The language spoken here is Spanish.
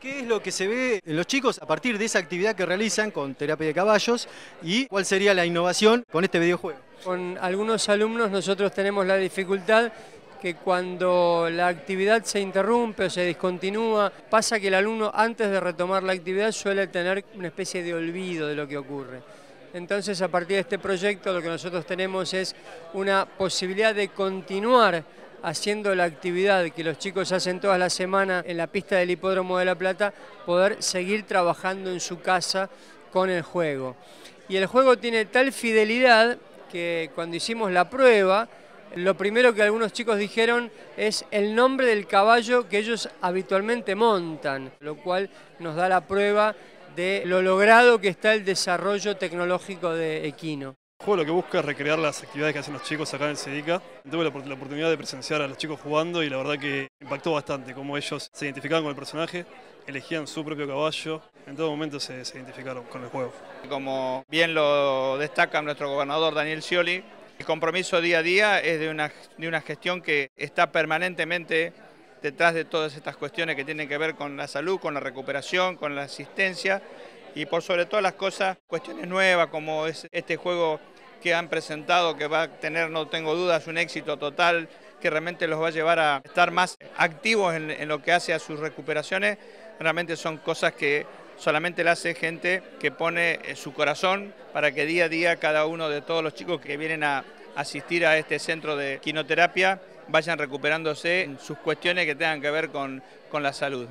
¿Qué es lo que se ve en los chicos a partir de esa actividad que realizan con terapia de caballos y cuál sería la innovación con este videojuego? Con algunos alumnos nosotros tenemos la dificultad que cuando la actividad se interrumpe o se discontinúa, pasa que el alumno antes de retomar la actividad suele tener una especie de olvido de lo que ocurre. Entonces, a partir de este proyecto, lo que nosotros tenemos es una posibilidad de continuar haciendo la actividad que los chicos hacen todas las semanas en la pista del Hipódromo de La Plata, poder seguir trabajando en su casa con el juego. Y el juego tiene tal fidelidad que cuando hicimos la prueba, lo primero que algunos chicos dijeron es el nombre del caballo que ellos habitualmente montan, lo cual nos da la prueba de lo logrado que está el desarrollo tecnológico de Equino. El juego lo que busca es recrear las actividades que hacen los chicos acá en Sedica. Tuve la, oportunidad de presenciar a los chicos jugando y la verdad que impactó bastante cómo ellos se identificaban con el personaje, elegían su propio caballo, en todo momento se, identificaron con el juego. Como bien lo destaca nuestro gobernador Daniel Scioli, el compromiso día a día es de una gestión que está permanentemente detrás de todas estas cuestiones que tienen que ver con la salud, con la recuperación, con la asistencia y por sobre todas las cosas, cuestiones nuevas como es este juego que han presentado, que va a tener, no tengo dudas, un éxito total, que realmente los va a llevar a estar más activos en, lo que hace a sus recuperaciones, realmente son cosas que solamente las hace gente que pone eh, su corazón para que día a día cada uno de todos los chicos que vienen a asistir a este centro de quinoterapia vayan recuperándose en sus cuestiones que tengan que ver con, con la salud.